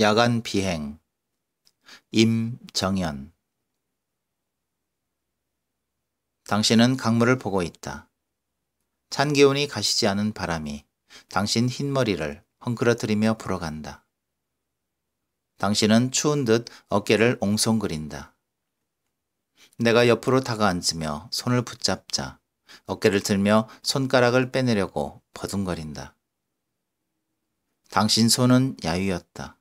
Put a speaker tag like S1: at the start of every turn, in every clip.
S1: 야간 비행 임정연 당신은 강물을 보고 있다. 찬 기운이 가시지 않은 바람이 당신 흰머리를 헝클어뜨리며 불어간다. 당신은 추운 듯 어깨를 옹송거린다 내가 옆으로 다가앉으며 손을 붙잡자 어깨를 들며 손가락을 빼내려고 버둥거린다. 당신 손은 야유였다.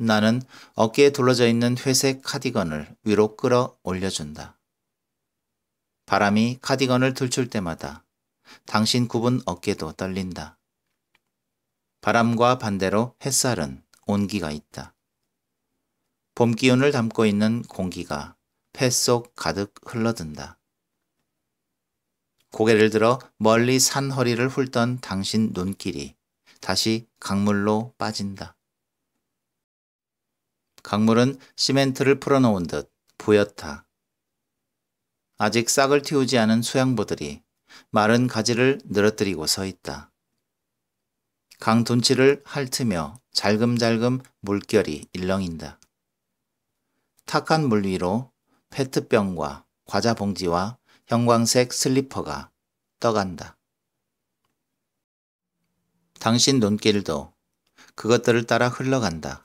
S1: 나는 어깨에 둘러져 있는 회색 카디건을 위로 끌어 올려준다. 바람이 카디건을 들출 때마다 당신 굽은 어깨도 떨린다. 바람과 반대로 햇살은 온기가 있다. 봄 기운을 담고 있는 공기가 폐 속 가득 흘러든다. 고개를 들어 멀리 산 허리를 훑던 당신 눈길이 다시 강물로 빠진다. 강물은 시멘트를 풀어놓은 듯 보였다. 아직 싹을 틔우지 않은 수양보들이 마른 가지를 늘어뜨리고 서 있다. 강 돈치를 핥으며 잘금잘금 물결이 일렁인다. 탁한 물 위로 페트병과 과자 봉지와 형광색 슬리퍼가 떠간다. 당신 눈길도 그것들을 따라 흘러간다.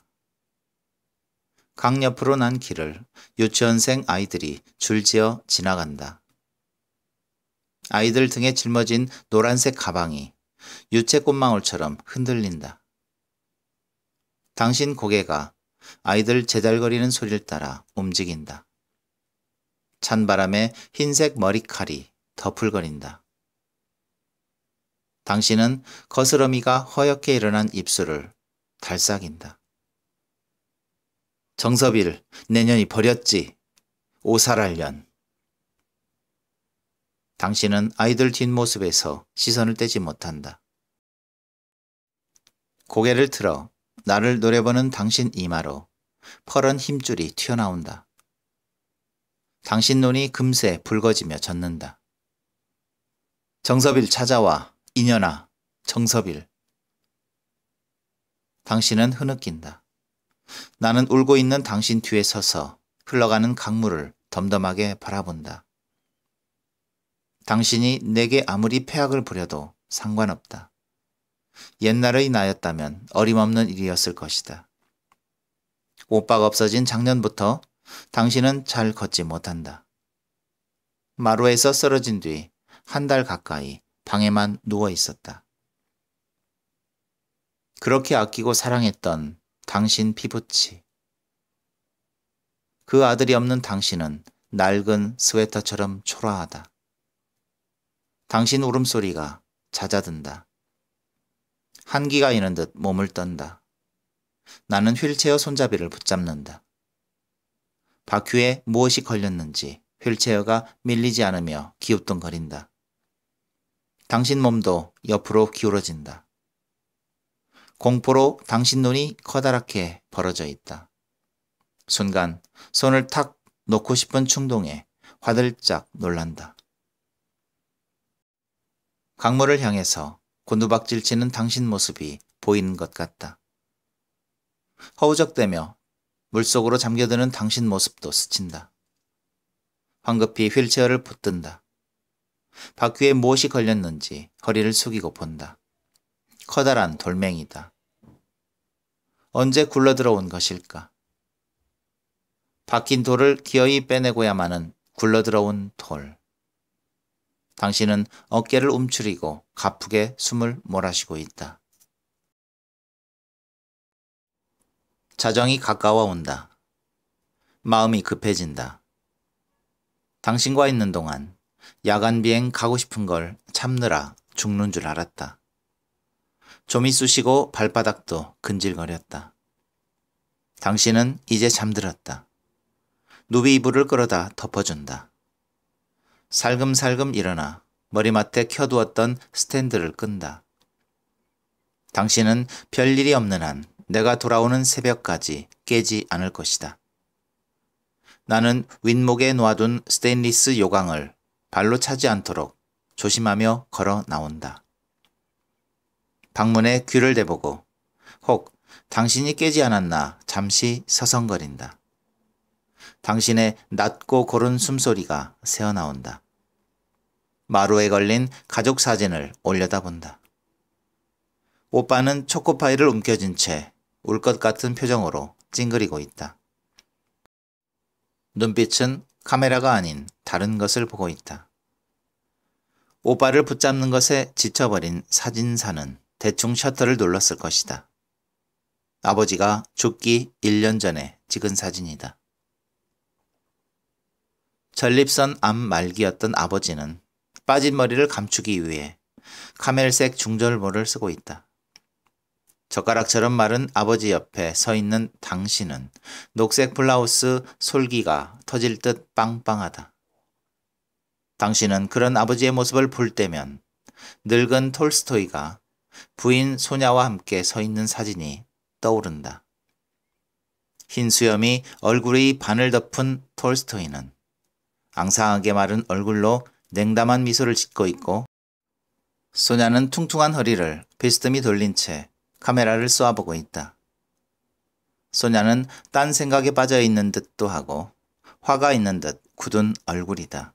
S1: 강옆으로 난 길을 유치원생 아이들이 줄지어 지나간다. 아이들 등에 짊어진 노란색 가방이 유채 꽃망울처럼 흔들린다. 당신 고개가 아이들 재잘거리는 소리를 따라 움직인다. 찬바람에 흰색 머리칼이 덮을거린다. 당신은 거스러미가 허옇게 일어난 입술을 달싹인다. 정섭일 내년이 버렸지. 오살할련 당신은 아이들 뒷모습에서 시선을 떼지 못한다. 고개를 틀어 나를 노려보는 당신 이마로 퍼런 힘줄이 튀어나온다. 당신 눈이 금세 붉어지며 젖는다. 정섭일 찾아와. 인연아. 정섭일 당신은 흐느낀다. 나는 울고 있는 당신 뒤에 서서 흘러가는 강물을 덤덤하게 바라본다. 당신이 내게 아무리 폐악을 부려도 상관없다. 옛날의 나였다면 어림없는 일이었을 것이다. 오빠가 없어진 작년부터 당신은 잘 걷지 못한다. 마루에서 쓰러진 뒤 한 달 가까이 방에만 누워 있었다. 그렇게 아끼고 사랑했던 당신 피부치. 그 아들이 없는 당신은 낡은 스웨터처럼 초라하다. 당신 울음소리가 잦아든다. 한기가 이는 듯 몸을 떤다. 나는 휠체어 손잡이를 붙잡는다. 바퀴에 무엇이 걸렸는지 휠체어가 밀리지 않으며 기웃덩거린다. 당신 몸도 옆으로 기울어진다. 공포로 당신 눈이 커다랗게 벌어져 있다. 순간 손을 탁 놓고 싶은 충동에 화들짝 놀란다. 강물을 향해서 곤두박질 치는 당신 모습이 보이는 것 같다. 허우적대며 물속으로 잠겨드는 당신 모습도 스친다. 황급히 휠체어를 붙든다. 바퀴에 무엇이 걸렸는지 허리를 숙이고 본다. 커다란 돌멩이다. 언제 굴러들어온 것일까? 박힌 돌을 기어이 빼내고야만은 굴러들어온 돌. 당신은 어깨를 움츠리고 가쁘게 숨을 몰아쉬고 있다. 자정이 가까워온다. 마음이 급해진다. 당신과 있는 동안 야간 비행 가고 싶은 걸 참느라 죽는 줄 알았다. 좀이쑤시고 발바닥도 근질거렸다. 당신은 이제 잠들었다. 누비 이불을 끌어다 덮어준다. 살금살금 일어나 머리맡에 켜두었던 스탠드를 끈다. 당신은 별일이 없는 한 내가 돌아오는 새벽까지 깨지 않을 것이다. 나는 윗목에 놓아둔 스테인리스 요강을 발로 차지 않도록 조심하며 걸어 나온다. 방문에 귀를 대보고 혹 당신이 깨지 않았나 잠시 서성거린다. 당신의 낮고 고른 숨소리가 새어나온다. 마루에 걸린 가족 사진을 올려다본다. 오빠는 초코파이를 움켜쥔 채 울 것 같은 표정으로 찡그리고 있다. 눈빛은 카메라가 아닌 다른 것을 보고 있다. 오빠를 붙잡는 것에 지쳐버린 사진사는 대충 셔터를 눌렀을 것이다. 아버지가 죽기 1년 전에 찍은 사진이다. 전립선 암 말기였던 아버지는 빠진 머리를 감추기 위해 카멜색 중절모를 쓰고 있다. 젓가락처럼 마른 아버지 옆에 서 있는 당신은 녹색 블라우스 솔기가 터질 듯 빵빵하다. 당신은 그런 아버지의 모습을 볼 때면 늙은 톨스토이가 부인 소녀와 함께 서 있는 사진이 떠오른다. 흰 수염이 얼굴의 반을 덮은 톨스토이는 앙상하게 마른 얼굴로 냉담한 미소를 짓고 있고 소냐는 퉁퉁한 허리를 비스듬히 돌린 채 카메라를 쏘아보고 있다. 소냐는 딴 생각에 빠져 있는 듯도 하고 화가 있는 듯 굳은 얼굴이다.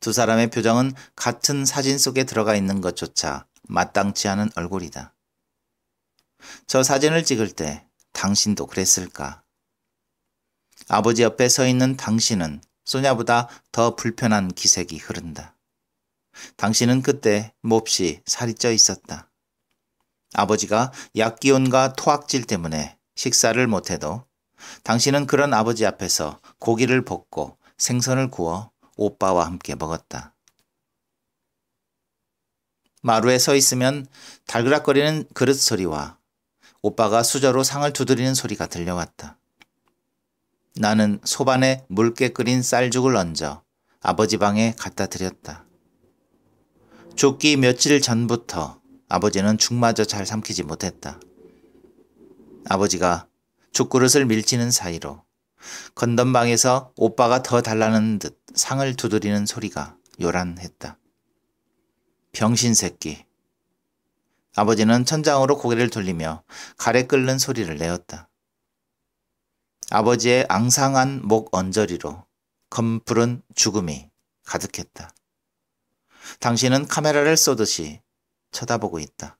S1: 두 사람의 표정은 같은 사진 속에 들어가 있는 것조차 마땅치 않은 얼굴이다. 저 사진을 찍을 때 당신도 그랬을까? 아버지 옆에 서 있는 당신은 소냐보다 더 불편한 기색이 흐른다. 당신은 그때 몹시 살이 쪄 있었다. 아버지가 약기운과 토악질 때문에 식사를 못해도 당신은 그런 아버지 앞에서 고기를 볶고 생선을 구워 오빠와 함께 먹었다. 마루에 서 있으면 달그락거리는 그릇 소리와 오빠가 수저로 상을 두드리는 소리가 들려왔다. 나는 소반에 묽게 끓인 쌀죽을 얹어 아버지 방에 갖다 드렸다. 죽기 며칠 전부터 아버지는 죽마저 잘 삼키지 못했다. 아버지가 죽그릇을 밀치는 사이로 건넌방에서 오빠가 더 달라는 듯 상을 두드리는 소리가 요란했다. 병신 새끼. 아버지는 천장으로 고개를 돌리며 가래 끓는 소리를 내었다. 아버지의 앙상한 목 언저리로 검푸른 죽음이 가득했다. 당신은 카메라를 쏘듯이 쳐다보고 있다.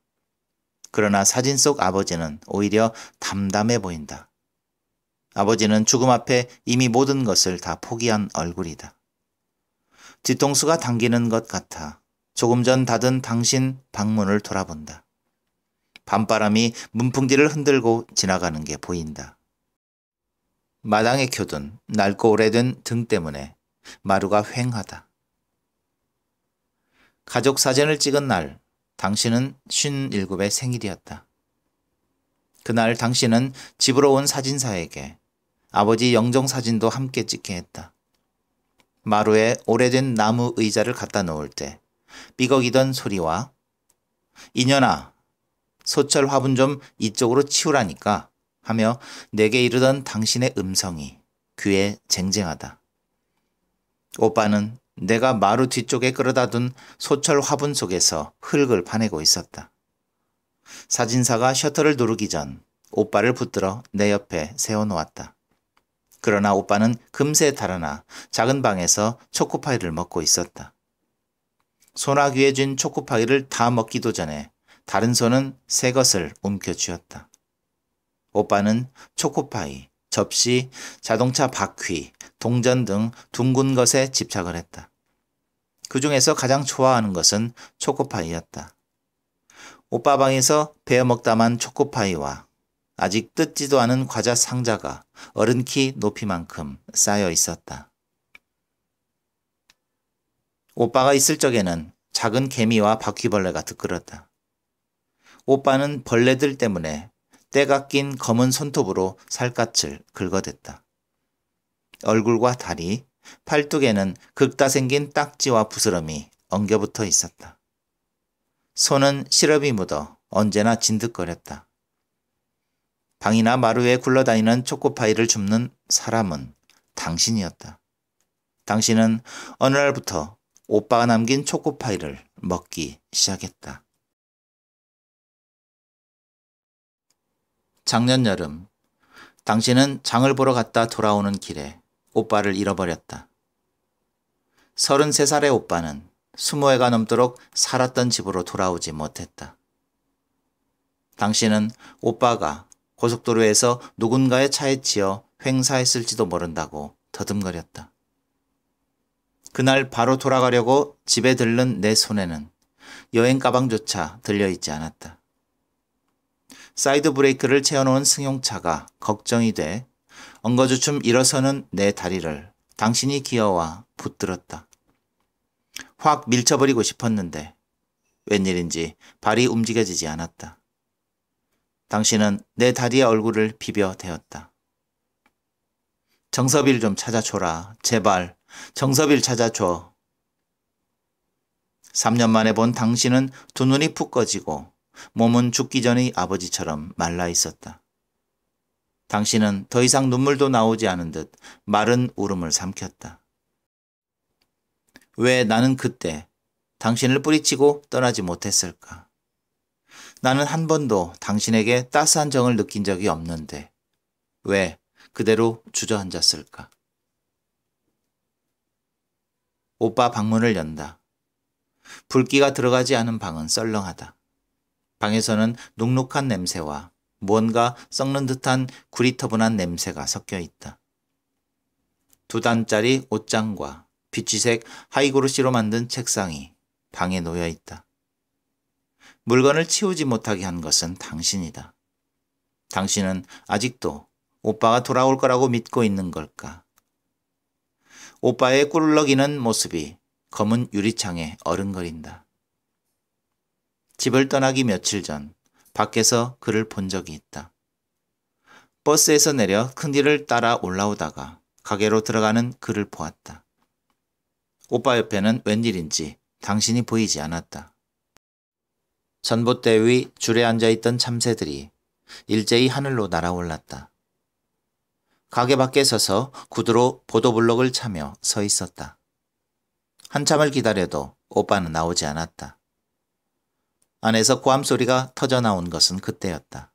S1: 그러나 사진 속 아버지는 오히려 담담해 보인다. 아버지는 죽음 앞에 이미 모든 것을 다 포기한 얼굴이다. 뒤통수가 당기는 것 같아 조금 전 닫은 당신 방문을 돌아본다. 밤바람이 문풍지를 흔들고 지나가는 게 보인다. 마당에 켜둔 낡고 오래된 등 때문에 마루가 휑하다. 가족 사진을 찍은 날 당신은 57의 생일이었다. 그날 당신은 집으로 온 사진사에게 아버지 영정 사진도 함께 찍게 했다. 마루에 오래된 나무 의자를 갖다 놓을 때 삐걱이던 소리와 인연아 소철 화분 좀 이쪽으로 치우라니까 하며 내게 이르던 당신의 음성이 귀에 쟁쟁하다. 오빠는 내가 마루 뒤쪽에 끌어다 둔 소철 화분 속에서 흙을 파내고 있었다. 사진사가 셔터를 누르기 전 오빠를 붙들어 내 옆에 세워놓았다. 그러나 오빠는 금세 달아나 작은 방에서 초코파이를 먹고 있었다. 소나귀에 쥔 초코파이를 다 먹기도 전에 다른 손은 새 것을 움켜쥐었다. 오빠는 초코파이, 접시, 자동차 바퀴, 동전 등 둥근 것에 집착을 했다. 그 중에서 가장 좋아하는 것은 초코파이였다. 오빠 방에서 베어먹다만 초코파이와 아직 뜯지도 않은 과자 상자가 어른 키 높이만큼 쌓여 있었다. 오빠가 있을 적에는 작은 개미와 바퀴벌레가 들끓었다. 오빠는 벌레들 때문에 때가 낀 검은 손톱으로 살갗을 긁어댔다. 얼굴과 다리, 팔뚝에는 극다 생긴 딱지와 부스럼이 엉겨붙어 있었다. 손은 시럽이 묻어 언제나 진득거렸다. 방이나 마루에 굴러다니는 초코파이를 줍는 사람은 당신이었다. 당신은 어느 날부터 오빠가 남긴 초코파이를 먹기 시작했다. 작년 여름, 당신은 장을 보러 갔다 돌아오는 길에 오빠를 잃어버렸다. 33살의 오빠는 2 0회가 넘도록 살았던 집으로 돌아오지 못했다. 당신은 오빠가 고속도로에서 누군가의 차에 치여 횡사했을지도 모른다고 더듬거렸다. 그날 바로 돌아가려고 집에 들른 내 손에는 여행 가방조차 들려있지 않았다. 사이드 브레이크를 채워놓은 승용차가 걱정이 돼 엉거주춤 일어서는 내 다리를 당신이 기어와 붙들었다. 확 밀쳐버리고 싶었는데 웬일인지 발이 움직여지지 않았다. 당신은 내다리의 얼굴을 비벼 대었다. 정서비를 좀 찾아줘라. 제발 정섭일 찾아줘. 3년 만에 본 당신은 두 눈이 푹 꺼지고 몸은 죽기 전의 아버지처럼 말라 있었다. 당신은 더 이상 눈물도 나오지 않은 듯 마른 울음을 삼켰다. 왜 나는 그때 당신을 뿌리치고 떠나지 못했을까? 나는 한 번도 당신에게 따스한 정을 느낀 적이 없는데 왜 그대로 주저앉았을까? 오빠 방문을 연다. 불기가 들어가지 않은 방은 썰렁하다. 방에서는 눅눅한 냄새와 무언가 썩는 듯한 구리터분한 냄새가 섞여 있다. 두 단짜리 옷장과 빛이색 하이그로시로 만든 책상이 방에 놓여 있다. 물건을 치우지 못하게 한 것은 당신이다. 당신은 아직도 오빠가 돌아올 거라고 믿고 있는 걸까? 오빠의 꿀럭이는 모습이 검은 유리창에 어른거린다. 집을 떠나기 며칠 전 밖에서 그를 본 적이 있다. 버스에서 내려 큰길을 따라 올라오다가 가게로 들어가는 그를 보았다. 오빠 옆에는 웬일인지 당신이 보이지 않았다. 전봇대 위 줄에 앉아있던 참새들이 일제히 하늘로 날아올랐다. 가게 밖에 서서 구두로 보도블록을 차며 서 있었다. 한참을 기다려도 오빠는 나오지 않았다. 안에서 고함 소리가 터져 나온 것은 그때였다.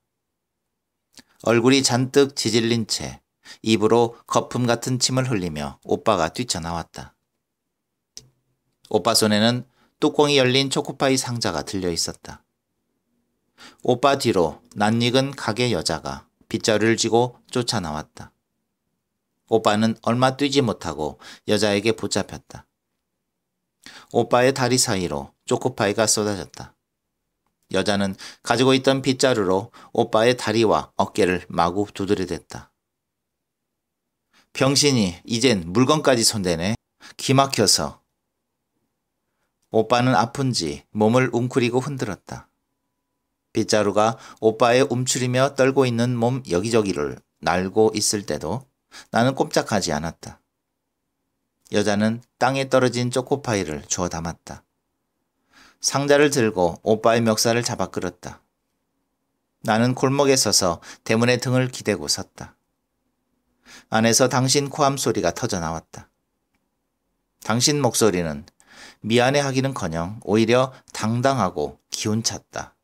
S1: 얼굴이 잔뜩 지질린 채 입으로 거품 같은 침을 흘리며 오빠가 뛰쳐나왔다. 오빠 손에는 뚜껑이 열린 초코파이 상자가 들려 있었다. 오빠 뒤로 낯익은 가게 여자가 빗자루를 쥐고 쫓아나왔다. 오빠는 얼마 뛰지 못하고 여자에게 붙잡혔다. 오빠의 다리 사이로 초코파이가 쏟아졌다. 여자는 가지고 있던 빗자루로 오빠의 다리와 어깨를 마구 두드려댔다. 병신이 이젠 물건까지 손대네. 기막혀서. 오빠는 아픈지 몸을 웅크리고 흔들었다. 빗자루가 오빠의 움츠리며 떨고 있는 몸 여기저기를 날고 있을 때도 나는 꼼짝하지 않았다. 여자는 땅에 떨어진 초코파이를 주워 담았다. 상자를 들고 오빠의 멱살을 잡아 끌었다. 나는 골목에 서서 대문의 등을 기대고 섰다. 안에서 당신 코암 소리가 터져 나왔다. 당신 목소리는 미안해 하기는커녕 오히려 당당하고 기운 찼다.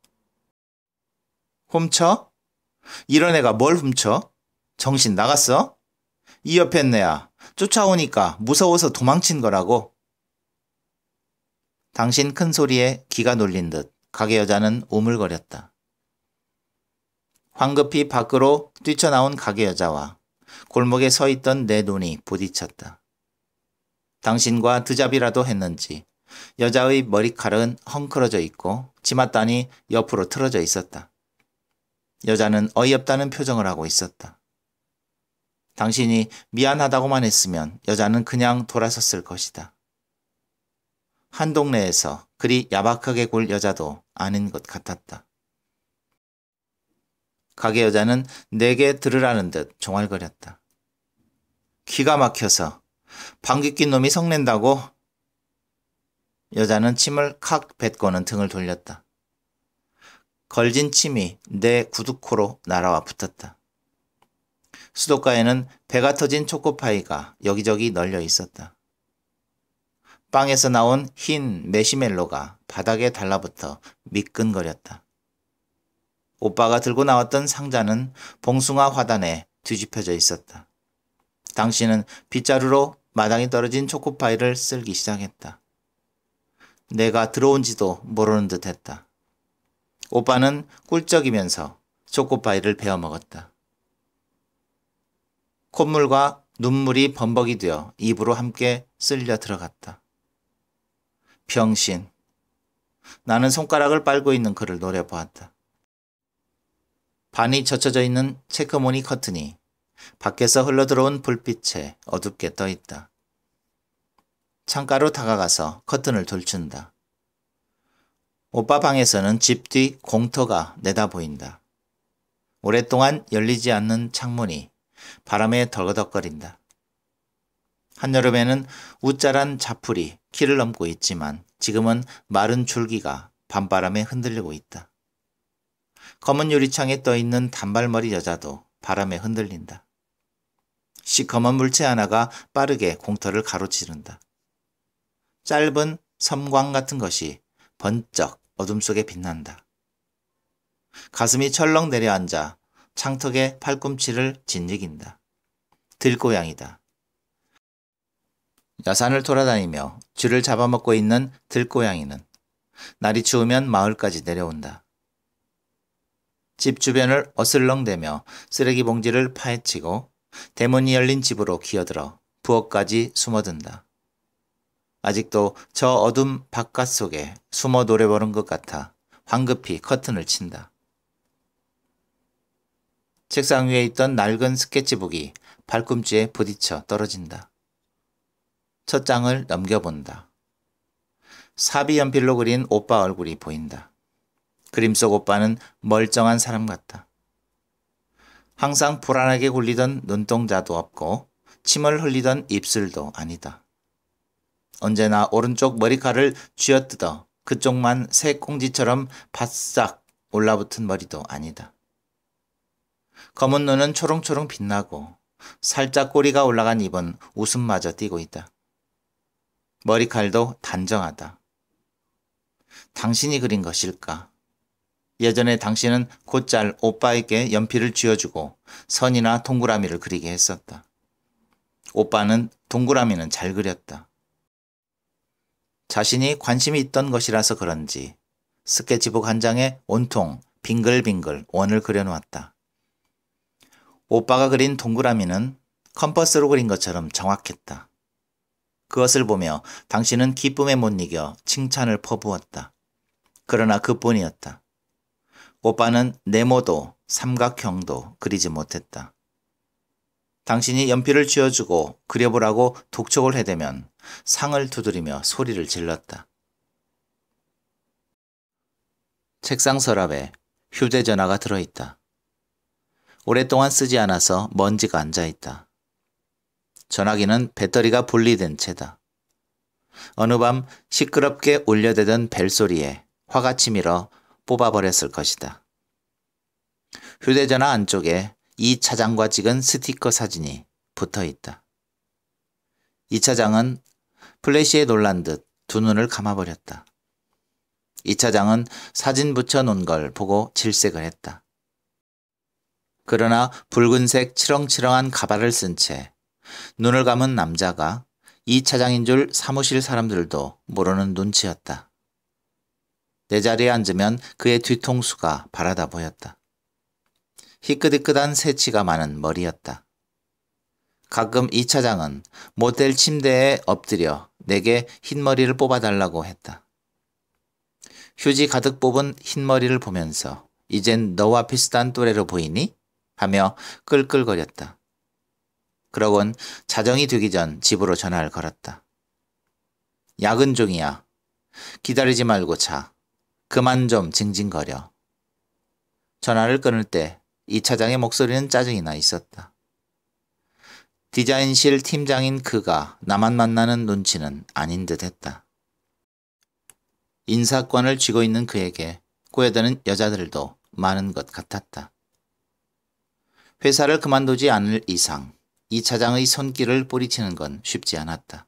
S1: 훔쳐? 이런 애가 뭘 훔쳐? 정신 나갔어? 이 옆에 네야 쫓아오니까 무서워서 도망친 거라고. 당신 큰 소리에 귀가 놀린 듯 가게 여자는 오물거렸다. 황급히 밖으로 뛰쳐나온 가게 여자와 골목에 서 있던 내 눈이 부딪혔다. 당신과 드잡이라도 했는지 여자의 머리카락은 헝클어져 있고 치맛단이 옆으로 틀어져 있었다. 여자는 어이없다는 표정을 하고 있었다. 당신이 미안하다고만 했으면 여자는 그냥 돌아섰을 것이다. 한 동네에서 그리 야박하게 굴 여자도 아닌 것 같았다. 가게 여자는 내게 들으라는 듯 종알거렸다. 귀가 막혀서 방귀 낀 놈이 성낸다고? 여자는 침을 칵 뱉고는 등을 돌렸다. 걸진 침이 내 구두코로 날아와 붙었다. 수도가에는 배가 터진 초코파이가 여기저기 널려 있었다. 빵에서 나온 흰 메시멜로가 바닥에 달라붙어 미끈거렸다. 오빠가 들고 나왔던 상자는 봉숭아 화단에 뒤집혀져 있었다. 당신은 빗자루로 마당에 떨어진 초코파이를 쓸기 시작했다. 내가 들어온지도 모르는 듯 했다. 오빠는 꿀쩍이면서 초코파이를 베어먹었다. 콧물과 눈물이 범벅이 되어 입으로 함께 쓸려 들어갔다. 병신. 나는 손가락을 빨고 있는 그를 노려보았다. 반이 젖혀져 있는 체크무늬 커튼이 밖에서 흘러들어온 불빛에 어둡게 떠 있다. 창가로 다가가서 커튼을 돌춘다. 오빠 방에서는 집 뒤 공터가 내다 보인다. 오랫동안 열리지 않는 창문이 바람에 덜거덕거린다. 한여름에는 우짜란 자풀이 키를 넘고 있지만 지금은 마른 줄기가 밤바람에 흔들리고 있다. 검은 유리창에 떠있는 단발머리 여자도 바람에 흔들린다. 시커먼 물체 하나가 빠르게 공터를 가로지른다 짧은 섬광 같은 것이 번쩍 어둠 속에 빛난다. 가슴이 철렁 내려앉아 창턱에 팔꿈치를 짓이긴다. 들고양이다. 야산을 돌아다니며 쥐를 잡아먹고 있는 들고양이는 날이 추우면 마을까지 내려온다. 집 주변을 어슬렁대며 쓰레기 봉지를 파헤치고 대문이 열린 집으로 기어들어 부엌까지 숨어든다. 아직도 저 어둠 바깥 속에 숨어 노래보는 것 같아 황급히 커튼을 친다. 책상 위에 있던 낡은 스케치북이 발꿈치에 부딪혀 떨어진다. 첫 장을 넘겨본다. 사비 연필로 그린 오빠 얼굴이 보인다. 그림 속 오빠는 멀쩡한 사람 같다. 항상 불안하게 굴리던 눈동자도 없고 침을 흘리던 입술도 아니다. 언제나 오른쪽 머리카락을 쥐어뜯어 그쪽만 새꽁지처럼 바싹 올라붙은 머리도 아니다. 검은 눈은 초롱초롱 빛나고 살짝 꼬리가 올라간 입은 웃음마저 띄고 있다. 머리칼도 단정하다. 당신이 그린 것일까? 예전에 당신은 곧잘 오빠에게 연필을 쥐어주고 선이나 동그라미를 그리게 했었다. 오빠는 동그라미는 잘 그렸다. 자신이 관심이 있던 것이라서 그런지 스케치북 한 장에 온통 빙글빙글 원을 그려놓았다. 오빠가 그린 동그라미는 컴퍼스로 그린 것처럼 정확했다. 그것을 보며 당신은 기쁨에 못 이겨 칭찬을 퍼부었다. 그러나 그뿐이었다. 오빠는 네모도 삼각형도 그리지 못했다. 당신이 연필을 쥐어주고 그려보라고 독촉을 해대면 상을 두드리며 소리를 질렀다. 책상 서랍에 휴대전화가 들어있다. 오랫동안 쓰지 않아서 먼지가 앉아있다. 전화기는 배터리가 분리된 채다. 어느 밤 시끄럽게 울려대던 벨소리에 화가 치밀어 뽑아버렸을 것이다. 휴대전화 안쪽에 이 차장과 찍은 스티커 사진이 붙어 있다. 이 차장은 플래시에 놀란 듯 두 눈을 감아버렸다. 이 차장은 사진 붙여놓은 걸 보고 질색을 했다. 그러나 붉은색 치렁치렁한 가발을 쓴 채 눈을 감은 남자가 이 차장인 줄 사무실 사람들도 모르는 눈치였다. 내 자리에 앉으면 그의 뒤통수가 바라다 보였다. 희끗희끗한 새치가 많은 머리였다. 가끔 이 차장은 모델 침대에 엎드려 내게 흰머리를 뽑아달라고 했다. 휴지 가득 뽑은 흰머리를 보면서 이젠 너와 비슷한 또래로 보이니? 하며 끌끌거렸다. 그러곤 자정이 되기 전 집으로 전화를 걸었다. 야근 종이야. 기다리지 말고 자. 그만 좀 징징거려. 전화를 끊을 때 이 차장의 목소리는 짜증이 나 있었다. 디자인실 팀장인 그가 나만 만나는 눈치는 아닌 듯 했다. 인사권을 쥐고 있는 그에게 꼬여드는 여자들도 많은 것 같았다. 회사를 그만두지 않을 이상 이 차장의 손길을 뿌리치는 건 쉽지 않았다.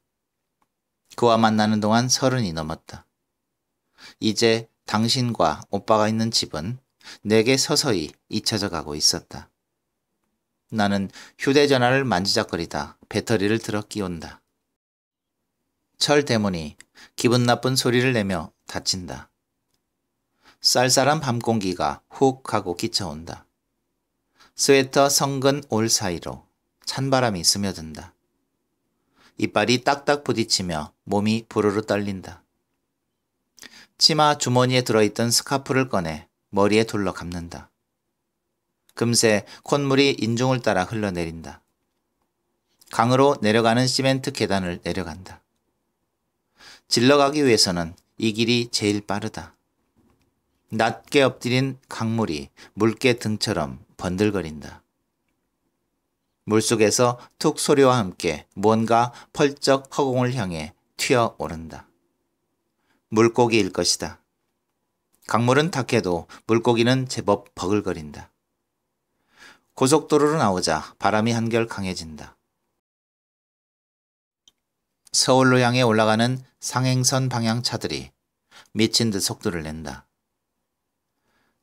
S1: 그와 만나는 동안 서른이 넘었다. 이제 당신과 오빠가 있는 집은 내게 서서히 잊혀져 가고 있었다. 나는 휴대전화를 만지작거리다 배터리를 들어 끼운다. 철 대문이 기분 나쁜 소리를 내며 닫힌다. 쌀쌀한 밤 공기가 훅 하고 끼쳐온다. 스웨터 성근 올 사이로 찬바람이 스며든다. 이빨이 딱딱 부딪히며 몸이 부르르 떨린다. 치마 주머니에 들어있던 스카프를 꺼내 머리에 둘러 감는다. 금세 콧물이 인중을 따라 흘러내린다. 강으로 내려가는 시멘트 계단을 내려간다. 질러가기 위해서는 이 길이 제일 빠르다. 낮게 엎드린 강물이 물개 등처럼 번들거린다. 물속에서 툭 소리와 함께 뭔가 펄쩍 허공을 향해 튀어오른다. 물고기일 것이다. 강물은 탁해도 물고기는 제법 버글거린다. 고속도로로 나오자 바람이 한결 강해진다. 서울로 향해 올라가는 상행선 방향 차들이 미친 듯 속도를 낸다.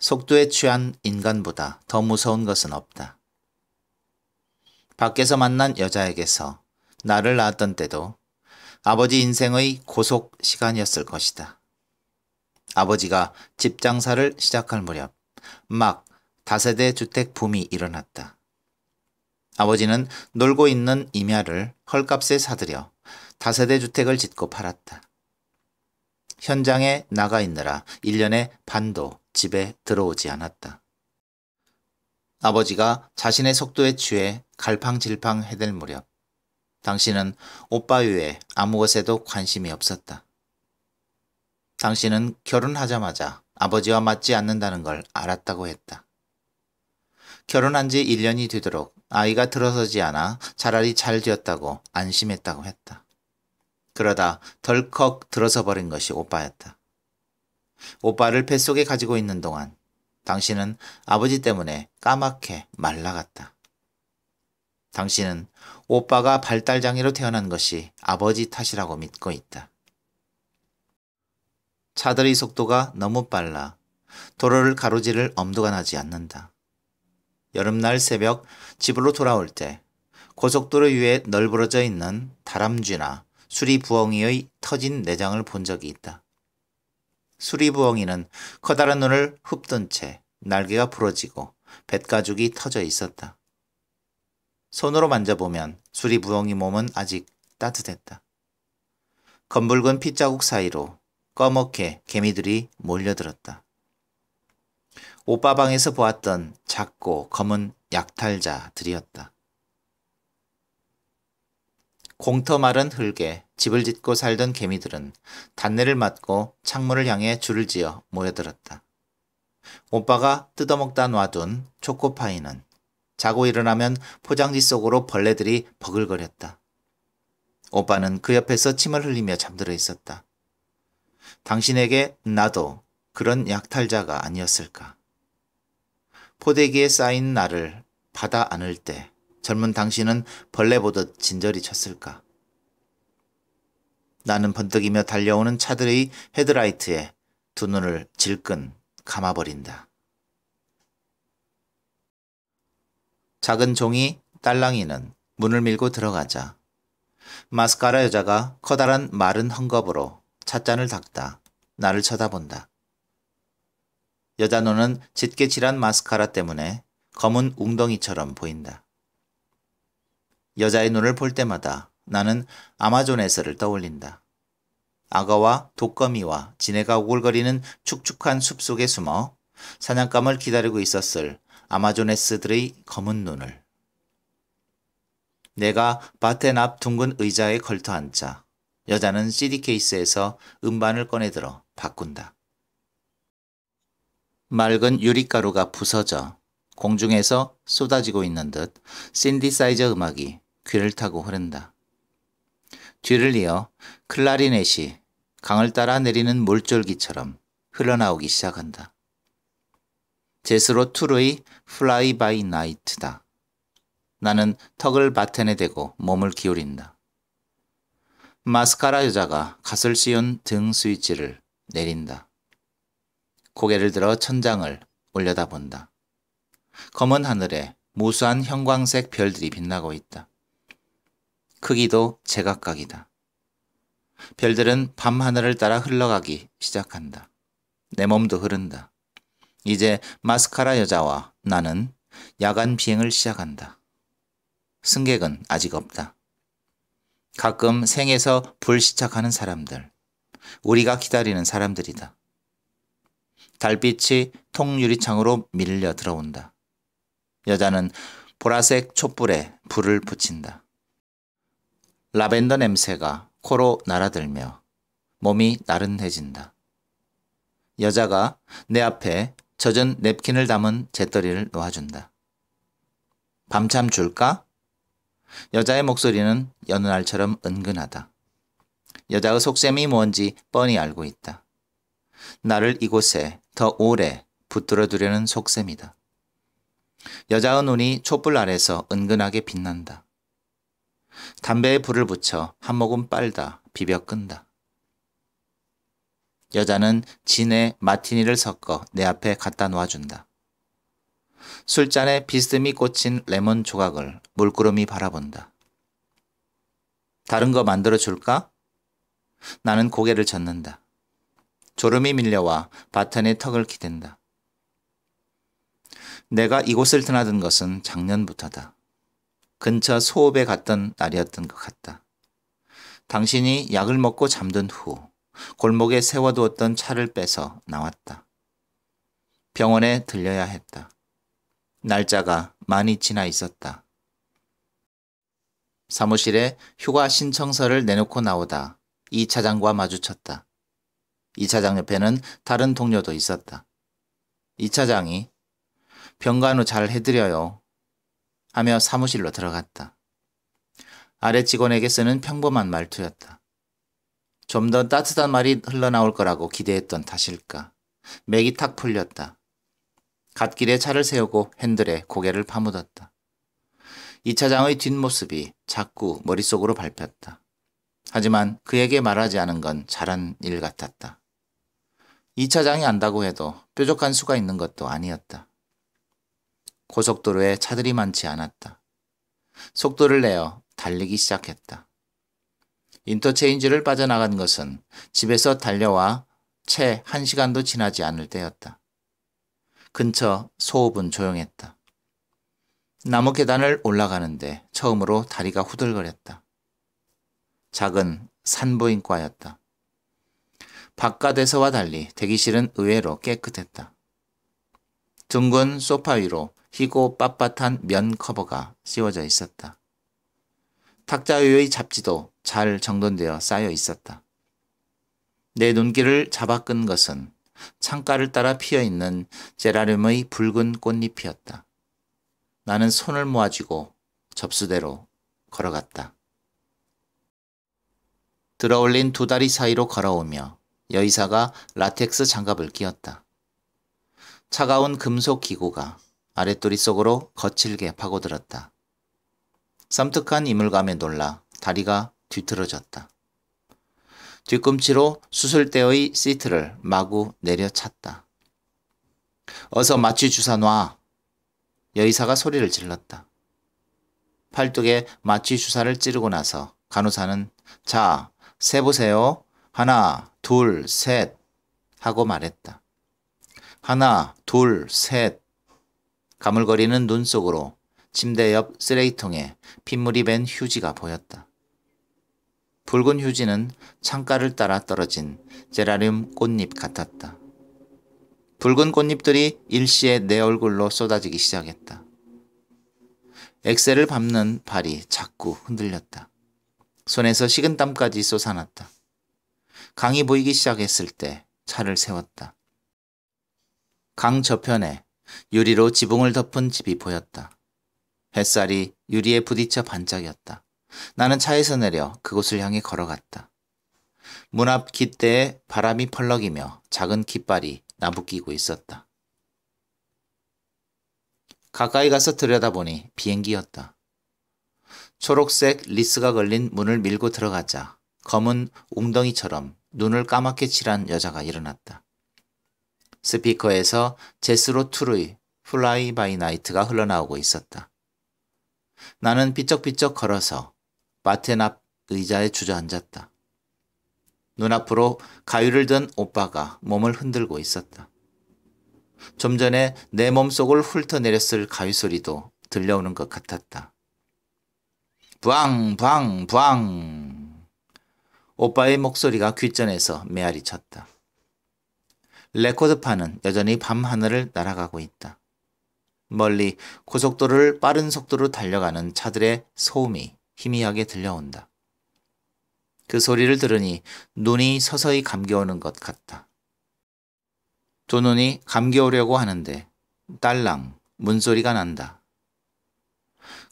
S1: 속도에 취한 인간보다 더 무서운 것은 없다. 밖에서 만난 여자에게서 나를 낳았던 때도 아버지 인생의 고속 시간이었을 것이다. 아버지가 집 장사를 시작할 무렵 막 다세대 주택 붐이 일어났다. 아버지는 놀고 있는 임야를 헐값에 사들여 다세대 주택을 짓고 팔았다. 현장에 나가 있느라 1년에 반도 집에 들어오지 않았다. 아버지가 자신의 속도에 취해 갈팡질팡 해댈 무렵 당신은 오빠 외에 아무것에도 관심이 없었다. 당신은 결혼하자마자 아버지와 맞지 않는다는 걸 알았다고 했다. 결혼한 지 1년이 되도록 아이가 들어서지 않아 차라리 잘 되었다고 안심했다고 했다. 그러다 덜컥 들어서 버린 것이 오빠였다. 오빠를 뱃속에 가지고 있는 동안 당신은 아버지 때문에 까맣게 말라갔다. 당신은 오빠가 발달장애로 태어난 것이 아버지 탓이라고 믿고 있다. 차들의 속도가 너무 빨라 도로를 가로지를 엄두가 나지 않는다. 여름날 새벽 집으로 돌아올 때 고속도로 위에 널브러져 있는 다람쥐나 수리 부엉이의 터진 내장을 본 적이 있다. 수리부엉이는 커다란 눈을 흡든 채 날개가 부러지고 뱃가죽이 터져 있었다. 손으로 만져보면 수리부엉이 몸은 아직 따뜻했다. 검붉은 핏자국 사이로 꺼멓게 개미들이 몰려들었다. 오빠 방에서 보았던 작고 검은 약탈자들이었다. 공터 마른 흙에 집을 짓고 살던 개미들은 단내를 맞고 창문을 향해 줄을 지어 모여들었다. 오빠가 뜯어먹다 놔둔 초코파이는 자고 일어나면 포장지 속으로 벌레들이 버글거렸다. 오빠는 그 옆에서 침을 흘리며 잠들어 있었다. 당신에게 나도 그런 약탈자가 아니었을까. 포대기에 쌓인 나를 받아 안을 때 젊은 당신은 벌레 보듯 진저리 쳤을까. 나는 번뜩이며 달려오는 차들의 헤드라이트에 두 눈을 질끈 감아버린다. 작은 종이 딸랑이는 문을 밀고 들어가자 마스카라 여자가 커다란 마른 헝겊으로 찻잔을 닦다 나를 쳐다본다. 여자 눈은 짙게 칠한 마스카라 때문에 검은 웅덩이처럼 보인다. 여자의 눈을 볼 때마다 나는 아마존에서를 떠올린다. 악어와 독거미와 지네가 오글거리는 축축한 숲속에 숨어 사냥감을 기다리고 있었을 아마존에스들의 검은 눈을. 내가 밭텐앞 둥근 의자에 걸터앉자 여자는 CD 케이스에서 음반을 꺼내들어 바꾼다. 맑은 유리가루가 부서져 공중에서 쏟아지고 있는 듯 신디사이저 음악이 귀를 타고 흐른다. 뒤를 이어 클라리넷이 강을 따라 내리는 물줄기처럼 흘러나오기 시작한다. 제스로 투르의 플라이 바이 나이트다. 나는 턱을 바텐에 대고 몸을 기울인다. 마스카라 여자가 갓을 씌운 등 스위치를 내린다. 고개를 들어 천장을 올려다본다. 검은 하늘에 무수한 형광색 별들이 빛나고 있다. 크기도 제각각이다. 별들은 밤하늘을 따라 흘러가기 시작한다. 내 몸도 흐른다. 이제 마스카라 여자와 나는 야간 비행을 시작한다. 승객은 아직 없다. 가끔 생에서 불시착하는 사람들, 우리가 기다리는 사람들이다. 달빛이 통유리창으로 밀려 들어온다. 여자는 보라색 촛불에 불을 붙인다. 라벤더 냄새가 코로 날아들며 몸이 나른해진다. 여자가 내 앞에 젖은 냅킨을 담은 재떨이를 놓아준다. 밤참 줄까? 여자의 목소리는 여느 날처럼 은근하다. 여자의 속셈이 뭔지 뻔히 알고 있다. 나를 이곳에 더 오래 붙들어 두려는 속셈이다. 여자의 눈이 촛불 아래서 은근하게 빛난다. 담배에 불을 붙여 한 모금 빨다 비벼 끈다. 여자는 진에 마티니를 섞어 내 앞에 갖다 놓아준다. 술잔에 비스듬히 꽂힌 레몬 조각을 물구름이 바라본다. 다른 거 만들어 줄까? 나는 고개를 젓는다. 졸음이 밀려와 바탄의 턱을 기댄다. 내가 이곳을 드나든 것은 작년부터다. 근처 소읍에 갔던 날이었던 것 같다. 당신이 약을 먹고 잠든 후 골목에 세워두었던 차를 빼서 나왔다. 병원에 들려야 했다. 날짜가 많이 지나 있었다. 사무실에 휴가 신청서를 내놓고 나오다 이 차장과 마주쳤다. 이 차장 옆에는 다른 동료도 있었다. 이 차장이 병간 호잘 해드려요 하며 사무실로 들어갔다. 아래 직원에게 쓰는 평범한 말투였다. 좀 더 따뜻한 말이 흘러나올 거라고 기대했던 탓일까. 맥이 탁 풀렸다. 갓길에 차를 세우고 핸들에 고개를 파묻었다. 이 차장의 뒷모습이 자꾸 머릿속으로 밟혔다. 하지만 그에게 말하지 않은 건 잘한 일 같았다. 이 차장이 안다고 해도 뾰족한 수가 있는 것도 아니었다. 고속도로에 차들이 많지 않았다. 속도를 내어 달리기 시작했다. 인터체인지를 빠져나간 것은 집에서 달려와 채 한 시간도 지나지 않을 때였다. 근처 소읍은 조용했다. 나무 계단을 올라가는데 처음으로 다리가 후들거렸다. 작은 산부인과였다. 바깥에서와 달리 대기실은 의외로 깨끗했다. 둥근 소파 위로 희고 빳빳한 면 커버가 씌워져 있었다. 탁자 위의 잡지도 잘 정돈되어 쌓여 있었다. 내 눈길을 잡아 끈 것은 창가를 따라 피어 있는 제라늄의 붉은 꽃잎이었다. 나는 손을 모아쥐고 접수대로 걸어갔다. 들어올린 두 다리 사이로 걸어오며 여의사가 라텍스 장갑을 끼었다. 차가운 금속 기구가 아랫도리 속으로 거칠게 파고들었다. 쌈뜩한 이물감에 놀라 다리가 뒤틀어졌다. 뒤꿈치로 수술대의 시트를 마구 내려찼다. 어서 마취 주사 놔. 여의사가 소리를 질렀다. 팔뚝에 마취 주사를 찌르고 나서 간호사는 자, 세 보세요. 하나, 둘, 셋 하고 말했다. 하나, 둘, 셋 가물거리는 눈 속으로 침대 옆 쓰레기통에 핏물이 밴 휴지가 보였다. 붉은 휴지는 창가를 따라 떨어진 제라늄 꽃잎 같았다. 붉은 꽃잎들이 일시에 내 얼굴로 쏟아지기 시작했다. 엑셀을 밟는 발이 자꾸 흔들렸다. 손에서 식은 땀까지 쏟아났다. 강이 보이기 시작했을 때 차를 세웠다. 강 저편에 유리로 지붕을 덮은 집이 보였다. 햇살이 유리에 부딪혀 반짝였다. 나는 차에서 내려 그곳을 향해 걸어갔다. 문 앞 깃대에 바람이 펄럭이며 작은 깃발이 나부끼고 있었다. 가까이 가서 들여다보니 비행기였다. 초록색 리스가 걸린 문을 밀고 들어가자 검은 웅덩이처럼 눈을 까맣게 칠한 여자가 일어났다. 스피커에서 제스로 투르이 플라이 바이 나이트가 흘러나오고 있었다. 나는 삐쩍삐쩍 걸어서 마텐 앞 의자에 주저앉았다. 눈앞으로 가위를 든 오빠가 몸을 흔들고 있었다. 좀 전에 내 몸속을 훑어내렸을 가위 소리도 들려오는 것 같았다. 부앙 부앙 부앙 오빠의 목소리가 귓전에서 메아리 쳤다. 레코드판은 여전히 밤하늘을 날아가고 있다. 멀리 고속도로를 빠른 속도로 달려가는 차들의 소음이 희미하게 들려온다. 그 소리를 들으니 눈이 서서히 감겨오는 것 같다. 두 눈이 감겨오려고 하는데 딸랑 문소리가 난다.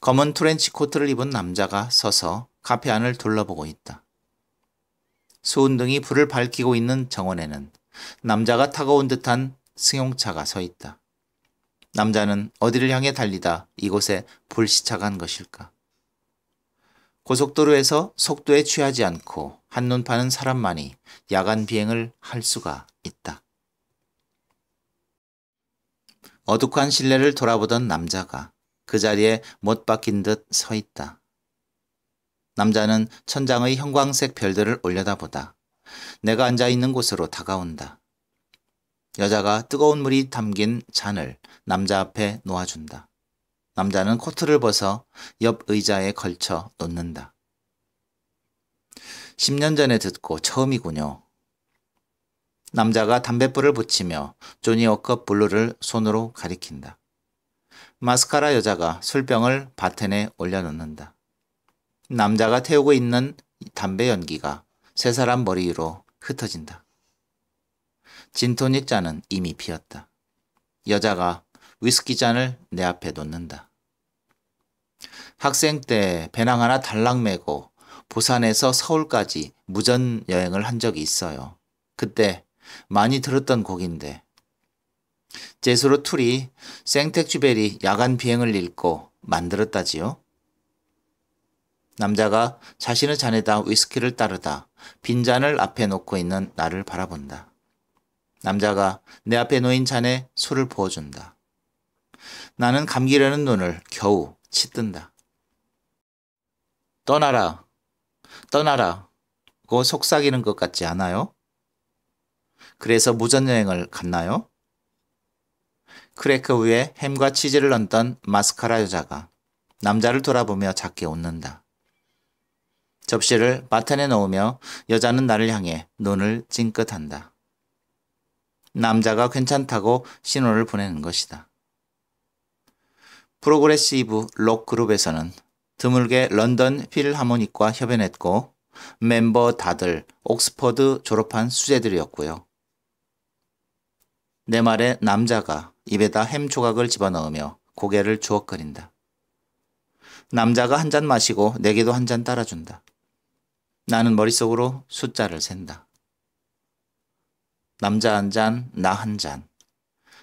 S1: 검은 트렌치 코트를 입은 남자가 서서 카페 안을 둘러보고 있다. 수은등이 불을 밝히고 있는 정원에는 남자가 타고 온 듯한 승용차가 서 있다. 남자는 어디를 향해 달리다 이곳에 불시착한 것일까? 고속도로에서 속도에 취하지 않고 한눈 파는 사람만이 야간 비행을 할 수가 있다. 어둑한 실내를 돌아보던 남자가 그 자리에 못 박힌 듯 서 있다. 남자는 천장의 형광색 별들을 올려다보다 내가 앉아 있는 곳으로 다가온다. 여자가 뜨거운 물이 담긴 잔을 남자 앞에 놓아준다. 남자는 코트를 벗어 옆 의자에 걸쳐 놓는다. 10년 전에 듣고 처음이군요. 남자가 담뱃불을 붙이며 조니 워커 블루를 손으로 가리킨다. 마스카라 여자가 술병을 바텐에 올려놓는다. 남자가 태우고 있는 담배 연기가 세 사람 머리 위로 흩어진다. 진토닉 잔은 이미 피었다 여자가 위스키 잔을 내 앞에 놓는다. 학생 때 배낭 하나 달랑 메고 부산에서 서울까지 무전 여행을 한 적이 있어요. 그때 많이 들었던 곡인데 제수로 툴이 생텍쥐벨이 야간 비행을 읽고 만들었다지요. 남자가 자신의 잔에다 위스키를 따르다 빈잔을 앞에 놓고 있는 나를 바라본다. 남자가 내 앞에 놓인 잔에 술을 부어준다. 나는 감기려는 눈을 겨우 치뜬다. 떠나라. 떠나라. 고 속삭이는 것 같지 않아요? 그래서 무전여행을 갔나요? 크래커 위에 그 햄과 치즈를 얹던 마스카라 여자가 남자를 돌아보며 작게 웃는다. 접시를 바탄에 넣으며 여자는 나를 향해 눈을 찡긋한다. 남자가 괜찮다고 신호를 보내는 것이다. 프로그레시브 록 그룹에서는 드물게 런던 필하모닉과 협연했고 멤버 다들 옥스퍼드 졸업한 수재들이었고요. 내 말에 남자가 입에다 햄 조각을 집어넣으며 고개를 주워거린다. 남자가 한 잔 마시고 내게도 한 잔 따라준다. 나는 머릿속으로 숫자를 센다. 남자 한 잔, 나 한 잔.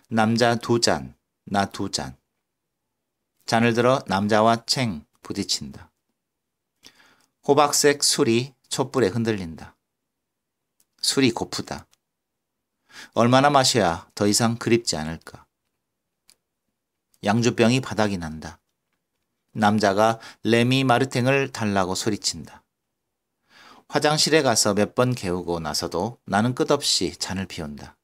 S1: 남자 두 잔, 나 두 잔. 잔을 들어 남자와 챙 부딪힌다. 호박색 술이 촛불에 흔들린다. 술이 고프다. 얼마나 마셔야 더 이상 그립지 않을까. 양주병이 바닥이 난다. 남자가 레미 마르탱을 달라고 소리친다. 화장실에 가서 몇 번 개우고 나서도 나는 끝없이 잔을 비운다.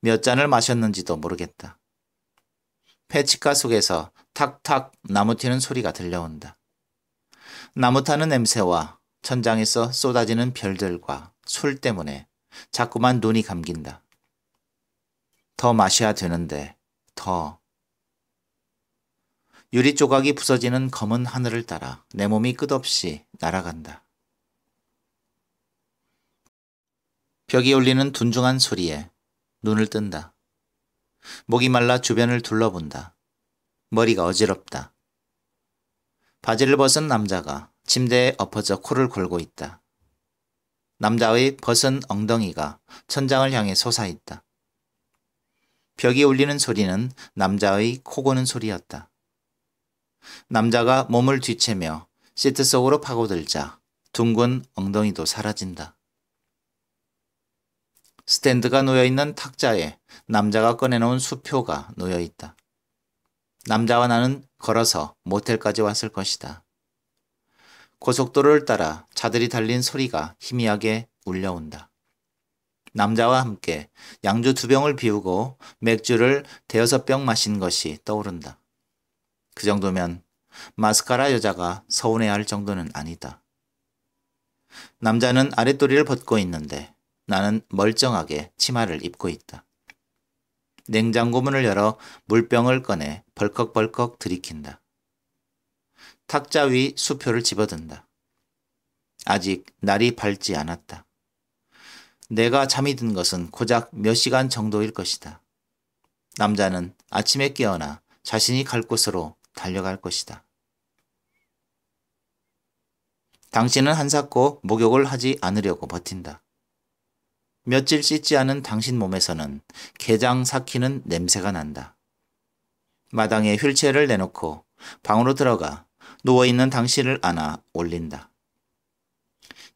S1: 몇 잔을 마셨는지도 모르겠다. 폐치가 속에서 탁탁 나무 튀는 소리가 들려온다. 나무 타는 냄새와 천장에서 쏟아지는 별들과 술 때문에 자꾸만 눈이 감긴다. 더 마셔야 되는데 더. 유리 조각이 부서지는 검은 하늘을 따라 내 몸이 끝없이 날아간다. 벽이 울리는 둔중한 소리에 눈을 뜬다. 목이 말라 주변을 둘러본다. 머리가 어지럽다. 바지를 벗은 남자가 침대에 엎어져 코를 골고 있다. 남자의 벗은 엉덩이가 천장을 향해 솟아있다. 벽이 울리는 소리는 남자의 코 고는 소리였다. 남자가 몸을 뒤채며 시트 속으로 파고들자 둥근 엉덩이도 사라진다. 스탠드가 놓여 있는 탁자에 남자가 꺼내놓은 수표가 놓여 있다. 남자와 나는 걸어서 모텔까지 왔을 것이다. 고속도로를 따라 차들이 달린 소리가 희미하게 울려온다. 남자와 함께 양주 두 병을 비우고 맥주를 대여섯 병 마신 것이 떠오른다. 그 정도면 마스카라 여자가 서운해할 정도는 아니다. 남자는 아랫도리를 벗고 있는데 나는 멀쩡하게 치마를 입고 있다. 냉장고 문을 열어 물병을 꺼내 벌컥벌컥 들이킨다. 탁자 위 수표를 집어든다. 아직 날이 밝지 않았다. 내가 잠이 든 것은 고작 몇 시간 정도일 것이다. 남자는 아침에 깨어나 자신이 갈 곳으로 달려갈 것이다. 당신은 한사코 목욕을 하지 않으려고 버틴다. 며칠 씻지 않은 당신 몸에서는 게장 삭히는 냄새가 난다. 마당에 휠체어를 내놓고 방으로 들어가 누워있는 당신을 안아 올린다.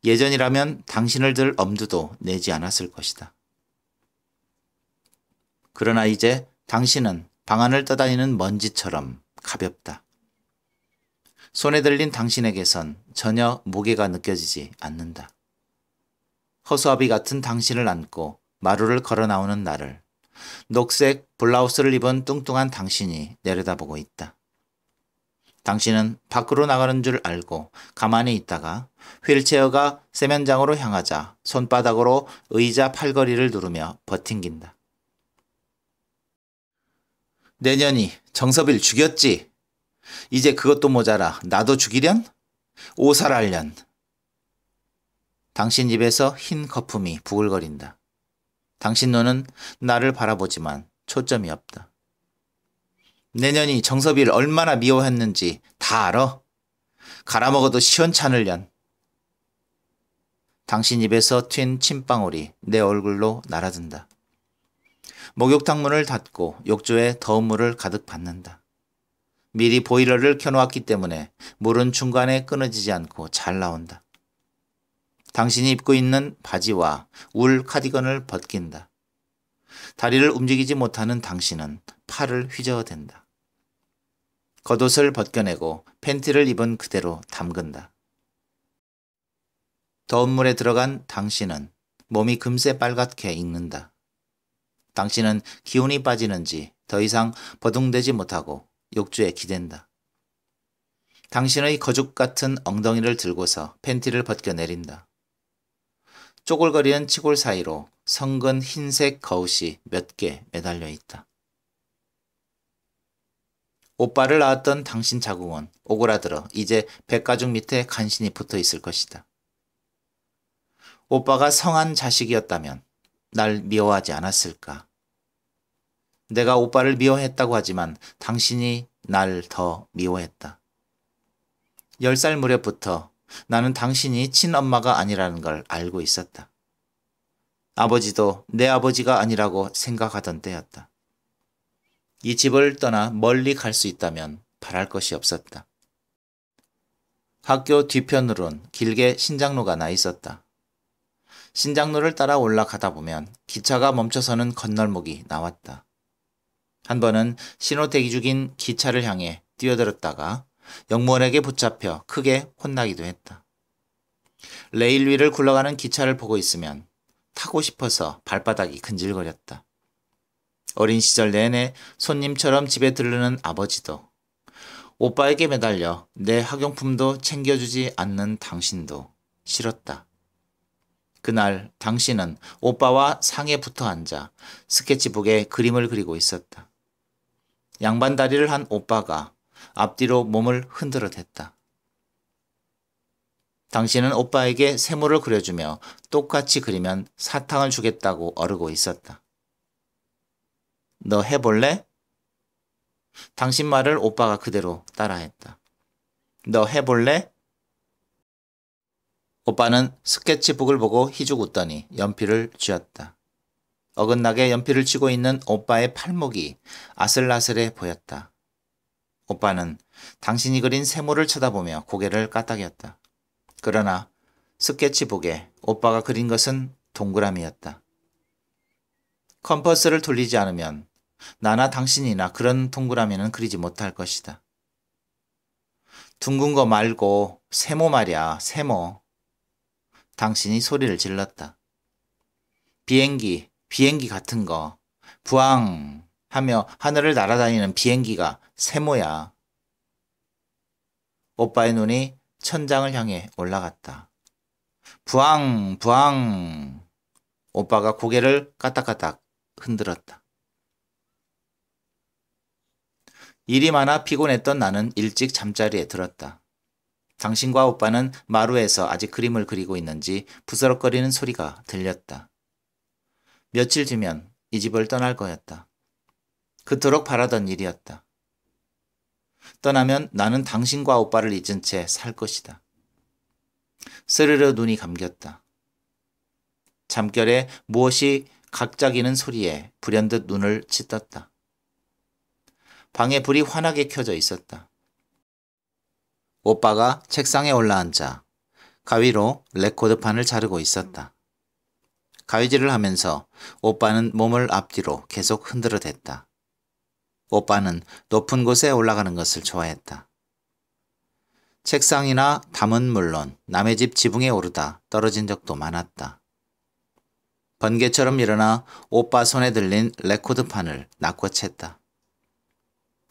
S1: 예전이라면 당신을 들 엄두도 내지 않았을 것이다. 그러나 이제 당신은 방안을 떠다니는 먼지처럼 가볍다. 손에 들린 당신에게선 전혀 무게가 느껴지지 않는다. 허수아비 같은 당신을 안고 마루를 걸어 나오는 나를 녹색 블라우스를 입은 뚱뚱한 당신이 내려다보고 있다. 당신은 밖으로 나가는 줄 알고 가만히 있다가 휠체어가 세면장으로 향하자 손바닥으로 의자 팔걸이를 누르며 버팅긴다. 내년이 정섭일 죽였지. 이제 그것도 모자라 나도 죽이련? 오살알련 당신 입에서 흰 거품이 부글거린다. 당신 눈은 나를 바라보지만 초점이 없다. 내년이 정섭이를 얼마나 미워했는지 다 알아? 갈아먹어도 시원찮을 련 당신 입에서 튄 침방울이 내 얼굴로 날아든다. 목욕탕 문을 닫고 욕조에 더운 물을 가득 받는다. 미리 보일러를 켜놓았기 때문에 물은 중간에 끊어지지 않고 잘 나온다. 당신이 입고 있는 바지와 울 카디건을 벗긴다. 다리를 움직이지 못하는 당신은 팔을 휘저어댄다. 겉옷을 벗겨내고 팬티를 입은 그대로 담근다. 더운 물에 들어간 당신은 몸이 금세 빨갛게 익는다. 당신은 기운이 빠지는지 더 이상 버둥대지 못하고 욕조에 기댄다. 당신의 거죽 같은 엉덩이를 들고서 팬티를 벗겨내린다. 쪼글거리는 치골 사이로 성근 흰색 거웃이몇 개 매달려 있다. 오빠를 낳았던 당신 자궁은 오그라들어 이제 백가죽 밑에 간신히 붙어 있을 것이다. 오빠가 성한 자식이었다면 날 미워하지 않았을까? 내가 오빠를 미워했다고 하지만 당신이 날 더 미워했다. 열 살 무렵부터 나는 당신이 친엄마가 아니라는 걸 알고 있었다. 아버지도 내 아버지가 아니라고 생각하던 때였다. 이 집을 떠나 멀리 갈 수 있다면 바랄 것이 없었다. 학교 뒤편으론 길게 신장로가 나 있었다. 신장로를 따라 올라가다 보면 기차가 멈춰서는 건널목이 나왔다. 한 번은 신호 대기 중인 기차를 향해 뛰어들었다가 영무원에게 붙잡혀 크게 혼나기도 했다. 레일 위를 굴러가는 기차를 보고 있으면 타고 싶어서 발바닥이 근질거렸다. 어린 시절 내내 손님처럼 집에 들르는 아버지도 오빠에게 매달려 내 학용품도 챙겨주지 않는 당신도 싫었다. 그날 당신은 오빠와 상에 붙어 앉아 스케치북에 그림을 그리고 있었다. 양반 다리를 한 오빠가 앞뒤로 몸을 흔들어 댔다. 당신은 오빠에게 세모를 그려주며 똑같이 그리면 사탕을 주겠다고 어르고 있었다. 너 해볼래? 당신 말을 오빠가 그대로 따라했다. 너 해볼래? 오빠는 스케치북을 보고 희죽 웃더니 연필을 쥐었다. 어긋나게 연필을 쥐고 있는 오빠의 팔목이 아슬아슬해 보였다. 오빠는 당신이 그린 세모를 쳐다보며 고개를 까딱였다. 그러나 스케치북에 오빠가 그린 것은 동그라미였다. 컴퍼스를 돌리지 않으면 나나 당신이나 그런 동그라미는 그리지 못할 것이다. 둥근 거 말고 세모 말이야, 세모. 당신이 소리를 질렀다. 비행기, 비행기 같은 거. 부앙 하며 하늘을 날아다니는 비행기가 세모야. 오빠의 눈이 천장을 향해 올라갔다. 부앙, 부앙. 오빠가 고개를 까딱까딱 흔들었다. 일이 많아 피곤했던 나는 일찍 잠자리에 들었다. 당신과 오빠는 마루에서 아직 그림을 그리고 있는지 부스럭거리는 소리가 들렸다. 며칠 뒤면 이 집을 떠날 거였다. 그토록 바라던 일이었다. 떠나면 나는 당신과 오빠를 잊은 채 살 것이다. 스르르 눈이 감겼다. 잠결에 무엇이 각자기는 소리에 불현듯 눈을 치떴다. 방에 불이 환하게 켜져 있었다. 오빠가 책상에 올라앉아 가위로 레코드판을 자르고 있었다. 가위질을 하면서 오빠는 몸을 앞뒤로 계속 흔들어 댔다. 오빠는 높은 곳에 올라가는 것을 좋아했다. 책상이나 담은 물론 남의 집 지붕에 오르다 떨어진 적도 많았다. 번개처럼 일어나 오빠 손에 들린 레코드판을 낚고챘다.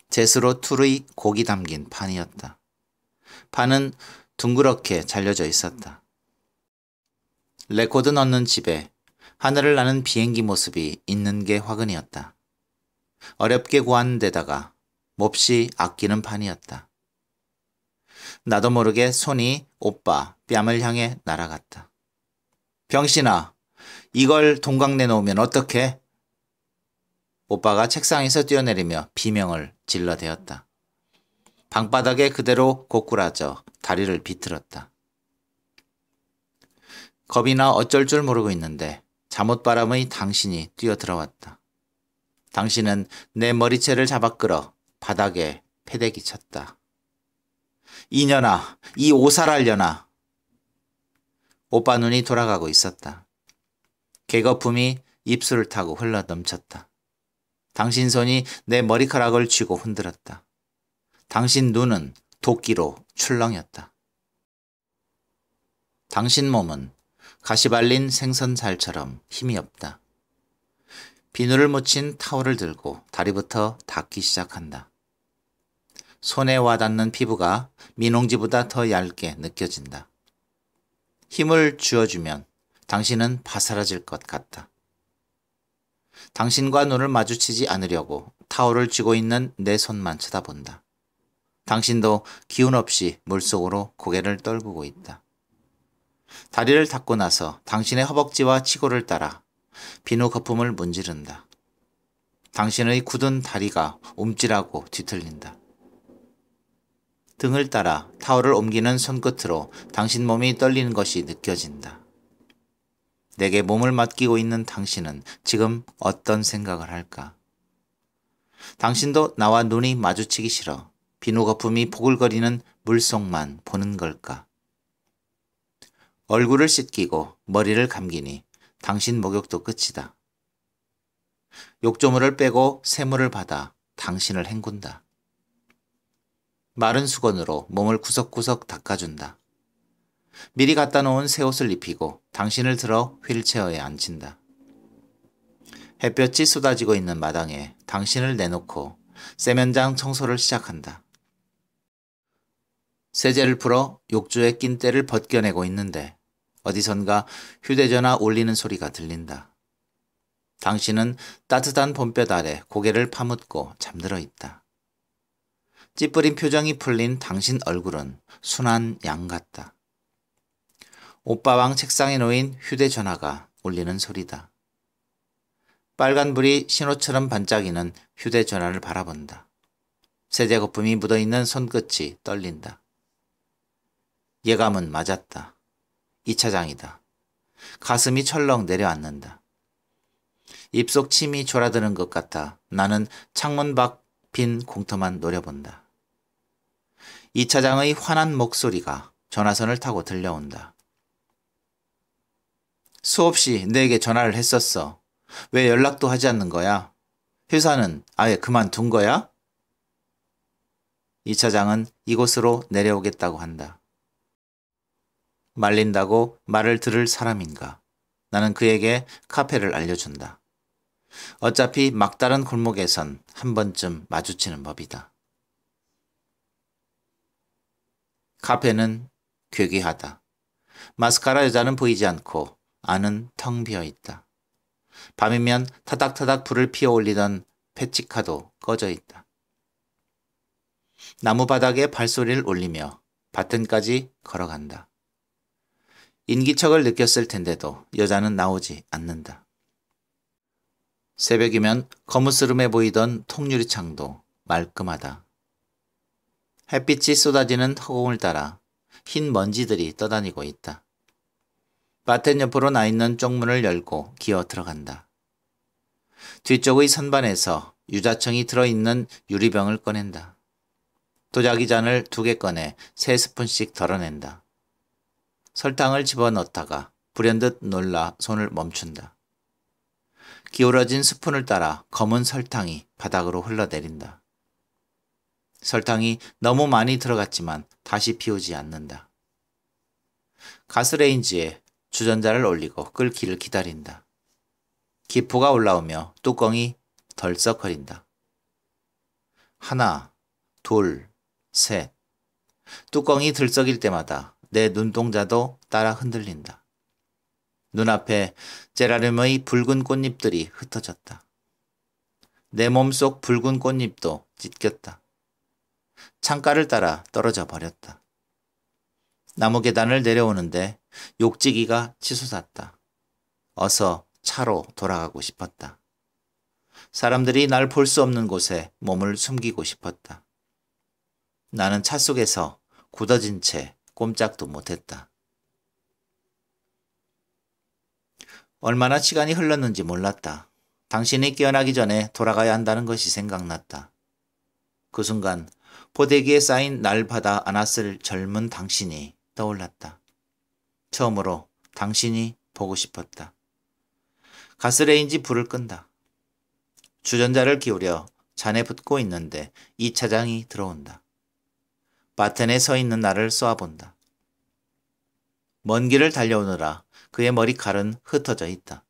S1: 제수로 툴의 고기 담긴 판이었다. 판은 둥그렇게 잘려져 있었다. 레코드 넣는 집에 하늘을 나는 비행기 모습이 있는 게 화근이었다. 어렵게 구한 데다가 몹시 아끼는 판이었다. 나도 모르게 손이 오빠 뺨을 향해 날아갔다. 병신아, 이걸 동강 내놓으면 어떡해? 오빠가 책상에서 뛰어내리며 비명을 질러대었다. 방바닥에 그대로 고꾸라져 다리를 비틀었다. 겁이나 어쩔 줄 모르고 있는데 잠옷바람의 당신이 뛰어들어왔다. 당신은 내 머리채를 잡아 끌어 바닥에 패대기 쳤다. 이년아, 이 오살알려나. 오빠 눈이 돌아가고 있었다. 개거품이 입술을 타고 흘러 넘쳤다. 당신 손이 내 머리카락을 쥐고 흔들었다. 당신 눈은 도끼로 출렁였다. 당신 몸은 가시발린 생선살처럼 힘이 없다. 비누를 묻힌 타월을 들고 다리부터 닦기 시작한다. 손에 와닿는 피부가 민홍지보다 더 얇게 느껴진다. 힘을 주어주면 당신은 바사라질 것 같다. 당신과 눈을 마주치지 않으려고 타월을 쥐고 있는 내 손만 쳐다본다. 당신도 기운 없이 물속으로 고개를 떨구고 있다. 다리를 닦고 나서 당신의 허벅지와 치골을 따라 비누 거품을 문지른다. 당신의 굳은 다리가 움찔하고 뒤틀린다. 등을 따라 타월을 옮기는 손끝으로 당신 몸이 떨리는 것이 느껴진다. 내게 몸을 맡기고 있는 당신은 지금 어떤 생각을 할까? 당신도 나와 눈이 마주치기 싫어 비누 거품이 보글거리는 물속만 보는 걸까? 얼굴을 씻기고 머리를 감기니 당신 목욕도 끝이다. 욕조물을 빼고 세물을 받아 당신을 헹군다. 마른 수건으로 몸을 구석구석 닦아준다. 미리 갖다 놓은 새 옷을 입히고 당신을 들어 휠체어에 앉힌다. 햇볕이 쏟아지고 있는 마당에 당신을 내놓고 세면장 청소를 시작한다. 세제를 풀어 욕조에 낀 때를 벗겨내고 있는데 어디선가 휴대전화 울리는 소리가 들린다. 당신은 따뜻한 봄볕 아래 고개를 파묻고 잠들어 있다. 찌푸린 표정이 풀린 당신 얼굴은 순한 양 같다. 오빠왕 책상에 놓인 휴대전화가 울리는 소리다. 빨간불이 신호처럼 반짝이는 휴대전화를 바라본다. 세제 거품이 묻어있는 손끝이 떨린다. 예감은 맞았다. 2차장이다. 가슴이 철렁 내려앉는다. 입속 침이 졸아드는 것 같아 나는 창문 밖 빈 공터만 노려본다. 2차장의 환한 목소리가 전화선을 타고 들려온다. 수없이 내게 전화를 했었어. 왜 연락도 하지 않는 거야? 회사는 아예 그만둔 거야? 2차장은 이곳으로 내려오겠다고 한다. 말린다고 말을 들을 사람인가? 나는 그에게 카페를 알려준다. 어차피 막다른 골목에선 한 번쯤 마주치는 법이다. 카페는 괴기하다. 마스카라 여자는 보이지 않고 안은 텅 비어 있다. 밤이면 타닥타닥 불을 피어 올리던 패치카도 꺼져 있다. 나무 바닥에 발소리를 올리며 밭튼까지 걸어간다. 인기척을 느꼈을 텐데도 여자는 나오지 않는다. 새벽이면 거무스름해 보이던 통유리창도 말끔하다. 햇빛이 쏟아지는 허공을 따라 흰 먼지들이 떠다니고 있다. 바텐 옆으로 나 있는 쪽문을 열고 기어 들어간다. 뒤쪽의 선반에서 유자청이 들어있는 유리병을 꺼낸다. 도자기 잔을 두 개 꺼내 세 스푼씩 덜어낸다. 설탕을 집어넣다가 불현듯 놀라 손을 멈춘다. 기울어진 스푼을 따라 검은 설탕이 바닥으로 흘러내린다. 설탕이 너무 많이 들어갔지만 다시 피우지 않는다. 가스레인지에 주전자를 올리고 끓기를 기다린다. 기포가 올라오며 뚜껑이 덜썩거린다. 하나, 둘, 셋. 뚜껑이 들썩일 때마다 내 눈동자도 따라 흔들린다. 눈앞에 제라늄의 붉은 꽃잎들이 흩어졌다. 내 몸속 붉은 꽃잎도 찢겼다. 창가를 따라 떨어져 버렸다. 나무 계단을 내려오는데 욕지기가 치솟았다. 어서 차로 돌아가고 싶었다. 사람들이 날 볼 수 없는 곳에 몸을 숨기고 싶었다. 나는 차 속에서 굳어진 채 꼼짝도 못했다. 얼마나 시간이 흘렀는지 몰랐다. 당신이 깨어나기 전에 돌아가야 한다는 것이 생각났다. 그 순간 포대기에 쌓인 날 받아 안았을 젊은 당신이 떠올랐다. 처음으로 당신이 보고 싶었다. 가스레인지 불을 끈다. 주전자를 기울여 잔에 붙고 있는데 이 차장이 들어온다. 바텐에 서 있는 나를 쏘아본다. 먼 길을 달려오느라 그의 머리칼은 흩어져 있다.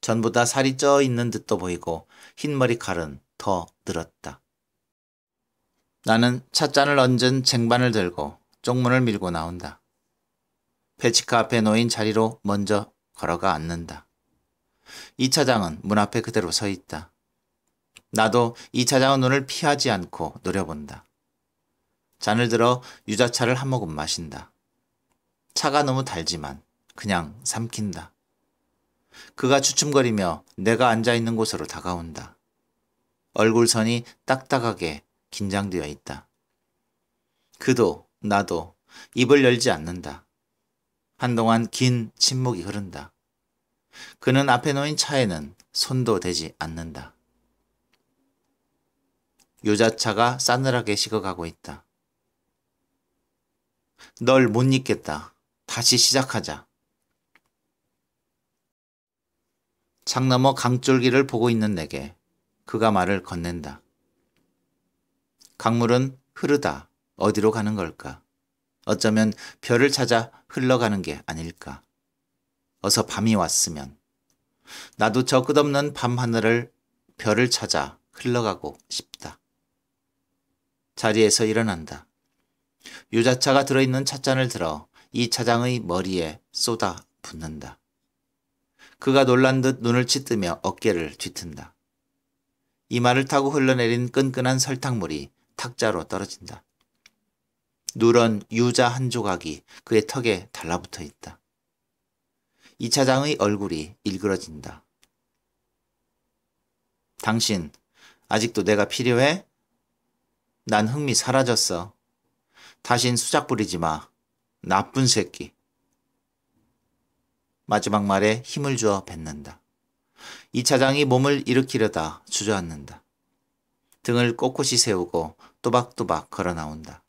S1: 전부 다 살이 쪄 있는 듯도 보이고 흰 머리칼은 더 늘었다. 나는 찻잔을 얹은 쟁반을 들고 쪽문을 밀고 나온다. 페치카 앞에 놓인 자리로 먼저 걸어가 앉는다. 이 차장은 문 앞에 그대로 서 있다. 나도 이 차장은 눈을 피하지 않고 노려본다. 잔을 들어 유자차를 한 모금 마신다. 차가 너무 달지만 그냥 삼킨다. 그가 주춤거리며 내가 앉아있는 곳으로 다가온다. 얼굴선이 딱딱하게 긴장되어 있다. 그도 나도 입을 열지 않는다. 한동안 긴 침묵이 흐른다. 그는 앞에 놓인 차에는 손도 대지 않는다. 유자차가 싸늘하게 식어가고 있다. 널못 잊겠다. 다시 시작하자. 창 너머 강줄기를 보고 있는 내게 그가 말을 건넨다. 강물은 흐르다 어디로 가는 걸까? 어쩌면 별을 찾아 흘러가는 게 아닐까? 어서 밤이 왔으면 나도 저 끝없는 밤하늘을 별을 찾아 흘러가고 싶다. 자리에서 일어난다. 유자차가 들어있는 찻잔을 들어 이 차장의 머리에 쏟아 붓는다. 그가 놀란 듯 눈을 치뜨며 어깨를 뒤튼다. 이마를 타고 흘러내린 끈끈한 설탕물이 탁자로 떨어진다. 누런 유자 한 조각이 그의 턱에 달라붙어 있다. 이 차장의 얼굴이 일그러진다. 당신, 아직도 내가 필요해? 난 흥미 사라졌어. 다신 수작 부리지 마. 나쁜 새끼. 마지막 말에 힘을 주어 뱉는다. 이 차장이 몸을 일으키려다 주저앉는다. 등을 꼿꼿이 세우고 또박또박 걸어 나온다.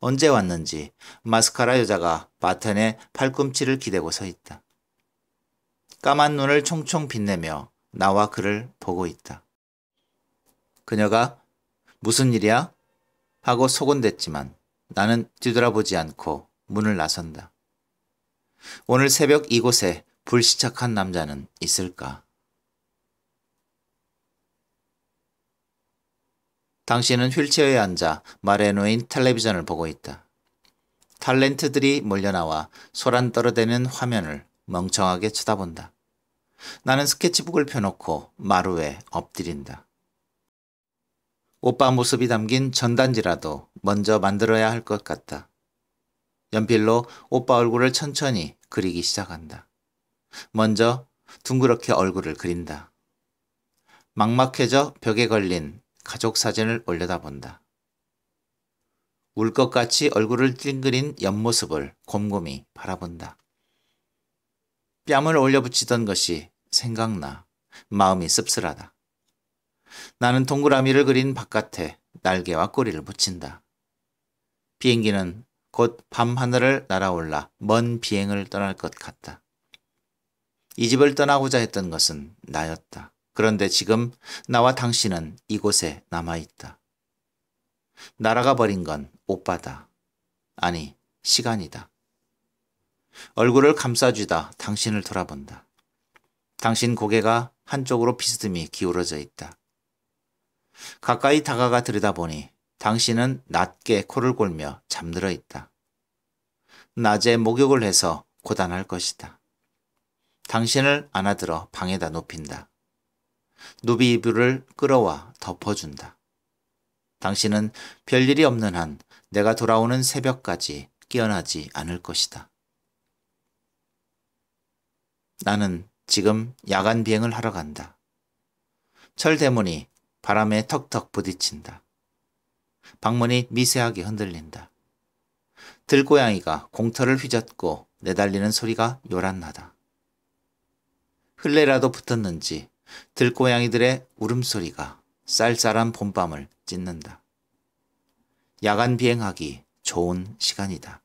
S1: 언제 왔는지 마스카라 여자가 바텐의 팔꿈치를 기대고 서 있다. 까만 눈을 총총 빛내며 나와 그를 보고 있다. 그녀가 무슨 일이야? 하고 소곤댔지만 나는 뒤돌아보지 않고 문을 나선다. 오늘 새벽 이곳에 불시착한 남자는 있을까? 당신은 휠체어에 앉아 말에 놓인 텔레비전을 보고 있다. 탤런트들이 몰려나와 소란 떨어대는 화면을 멍청하게 쳐다본다. 나는 스케치북을 펴놓고 마루에 엎드린다. 오빠 모습이 담긴 전단지라도 먼저 만들어야 할 것 같다. 연필로 오빠 얼굴을 천천히 그리기 시작한다. 먼저 둥그렇게 얼굴을 그린다. 막막해져 벽에 걸린 가족 사진을 올려다본다. 울 것 같이 얼굴을 찡그린 옆모습을 곰곰이 바라본다. 뺨을 올려붙이던 것이 생각나 마음이 씁쓸하다. 나는 동그라미를 그린 바깥에 날개와 꼬리를 붙인다. 비행기는 곧 밤하늘을 날아올라 먼 비행을 떠날 것 같다. 이 집을 떠나고자 했던 것은 나였다. 그런데 지금 나와 당신은 이곳에 남아있다. 날아가 버린 건 오빠다. 아니, 시간이다. 얼굴을 감싸주다 당신을 돌아본다. 당신 고개가 한쪽으로 비스듬히 기울어져 있다. 가까이 다가가 들여다보니 당신은 낮게 코를 골며 잠들어 있다. 낮에 목욕을 해서 고단할 것이다. 당신을 안아들어 방에다 눕힌다. 누비 이불을 끌어와 덮어준다. 당신은 별일이 없는 한 내가 돌아오는 새벽까지 깨어나지 않을 것이다. 나는 지금 야간 비행을 하러 간다. 철 대문이 바람에 턱턱 부딪힌다. 방문이 미세하게 흔들린다. 들고양이가 공터를 휘젓고 내달리는 소리가 요란하다. 흘레라도 붙었는지 들고양이들의 울음소리가 쌀쌀한 봄밤을 찢는다. 야간 비행하기 좋은 시간이다.